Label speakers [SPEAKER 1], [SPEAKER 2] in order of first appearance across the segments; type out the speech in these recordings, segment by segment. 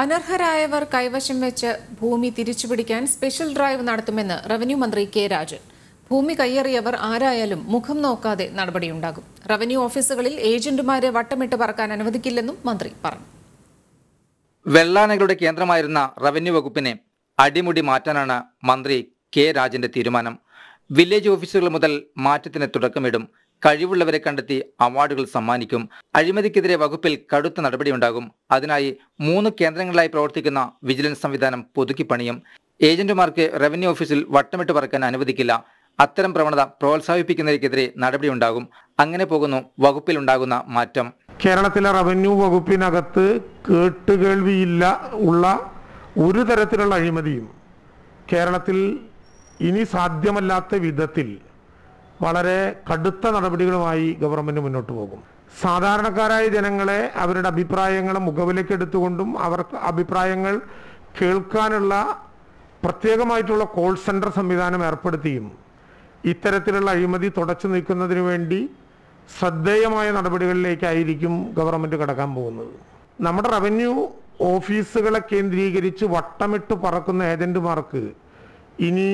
[SPEAKER 1] അനർഹരായവർ കൈവശം വെച്ച് ഭൂമി തിരിച്ചുപിടിക്കാൻ സ്പെഷ്യൽ ഡ്രൈവ് നടത്തുമെന്ന് റവന്യൂ മന്ത്രി കെ രാജൻ ഭൂമി കയ്യേറിയവർ ആരായാലും മുഖം നോക്കാതെ നടപടിയുണ്ടാകും റവന്യൂ ഓഫീസുകളിൽ ഏജന്റുമാരെ വട്ടമിട്ട് പറക്കാൻ അനുവദിക്കില്ലെന്നും മന്ത്രി പറഞ്ഞു
[SPEAKER 2] വെള്ളാനകളുടെ കേന്ദ്രമായിരുന്ന റവന്യൂ വകുപ്പിനെ അടിമുടി മാറ്റാനാണ് മന്ത്രി കെ രാജന്റെ തീരുമാനം വില്ലേജ് ഓഫീസുകൾ മുതൽ മാറ്റത്തിന് തുടക്കമിടും കഴിവുള്ളവരെ കണ്ടെത്തി അവാർഡുകൾ സമ്മാനിക്കും അഴിമതിക്കെതിരെ വകുപ്പിൽ കടുത്ത നടപടിയുണ്ടാകും അതിനായി മൂന്ന് കേന്ദ്രങ്ങളിലായി പ്രവർത്തിക്കുന്ന വിജിലൻസ് സംവിധാനം പുതുക്കിപ്പണിയും ഏജന്റുമാർക്ക് റവന്യൂ ഓഫീസിൽ വട്ടമിട്ട് പറക്കാൻ അനുവദിക്കില്ല അത്തരം പ്രവണത പ്രോത്സാഹിപ്പിക്കുന്നതിനെതിരെ നടപടിയുണ്ടാകും അങ്ങനെ പോകുന്നു വകുപ്പിലുണ്ടാകുന്ന മാറ്റം
[SPEAKER 3] കേരളത്തിലെ റവന്യൂ വകുപ്പിനകത്ത് കേട്ടുകേൾവിയില്ല ഉള്ള ഒരു തരത്തിലുള്ള അഴിമതിയും കേരളത്തിൽ ഇനി സാധ്യമല്ലാത്ത വിധത്തിൽ വളരെ കടുത്ത നടപടികളുമായി ഗവൺമെന്റ് മുന്നോട്ട് പോകും സാധാരണക്കാരായ ജനങ്ങളെ അവരുടെ അഭിപ്രായങ്ങൾ മുഖവിലേക്കെടുത്തുകൊണ്ടും അവർക്ക് അഭിപ്രായങ്ങൾ കേൾക്കാനുള്ള പ്രത്യേകമായിട്ടുള്ള കോൾ സെന്റർ സംവിധാനം ഏർപ്പെടുത്തിയും ഇത്തരത്തിലുള്ള അഴിമതി തുടച്ചു നീക്കുന്നതിനു വേണ്ടി ശ്രദ്ധേയമായ നടപടികളിലേക്കായിരിക്കും ഗവൺമെന്റ് കടക്കാൻ പോകുന്നത് നമ്മുടെ റവന്യൂ ഓഫീസുകളെ കേന്ദ്രീകരിച്ച് വട്ടമിട്ട് പറക്കുന്ന ഏജന്റുമാർക്ക് ഇനി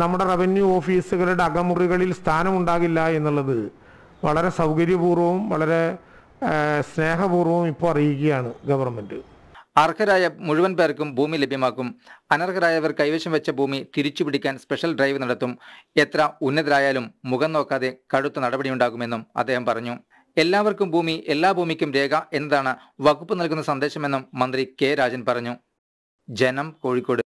[SPEAKER 3] നമ്മുടെ റവന്യൂ ഓഫീസുകളുടെ അകമുറികളിൽ സ്ഥാനമുണ്ടാകില്ല എന്നുള്ളത് വളരെ സൗകര്യപൂർവ്വവും വളരെ സ്നേഹപൂർവ്വവും ഇപ്പോൾ അറിയിക്കുകയാണ് ഗവൺമെൻറ്
[SPEAKER 2] അർഹരായ മുഴുവൻ പേർക്കും ഭൂമി ലഭ്യമാക്കും അനർഹരായവർ കൈവശം വെച്ച ഭൂമി തിരിച്ചുപിടിക്കാൻ സ്പെഷ്യൽ ഡ്രൈവ് നടത്തും എത്ര ഉന്നതരായാലും മുഖം നോക്കാതെ കടുത്ത നടപടിയുണ്ടാകുമെന്നും അദ്ദേഹം പറഞ്ഞു എല്ലാവർക്കും ഭൂമി എല്ലാ ഭൂമിക്കും രേഖ എന്നതാണ് വകുപ്പ് നൽകുന്ന സന്ദേശമെന്നും മന്ത്രി കെ രാജൻ പറഞ്ഞു ജനം കോഴിക്കോട്